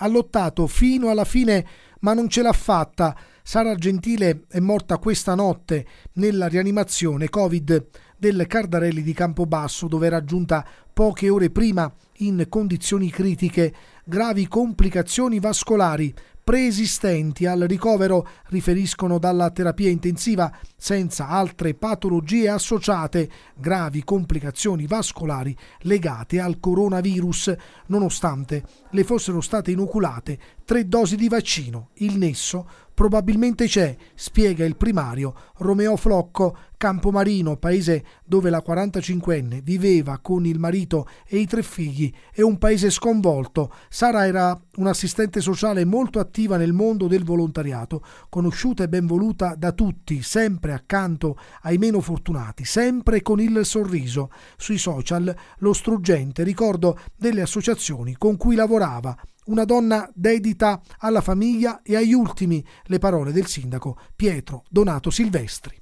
Ha lottato fino alla fine, ma non ce l'ha fatta. Sara Gentile è morta questa notte nella rianimazione Covid del Cardarelli di Campobasso, dove era giunta poche ore prima in condizioni critiche, gravi complicazioni vascolari preesistenti al ricovero riferiscono dalla terapia intensiva senza altre patologie associate, gravi complicazioni vascolari legate al coronavirus, nonostante le fossero state inoculate tre dosi di vaccino. Il nesso probabilmente c'è, spiega il primario Romeo Flocco, Campomarino, paese dove la 45enne viveva con il marito e i tre figli, è un paese sconvolto. Sara era un'assistente sociale molto attiva nel mondo del volontariato, conosciuta e ben voluta da tutti, sempre accanto ai meno fortunati, sempre con il sorriso. Sui social lo struggente ricordo delle associazioni con cui lavorava una donna dedita alla famiglia e agli ultimi le parole del sindaco Pietro Donato Silvestri.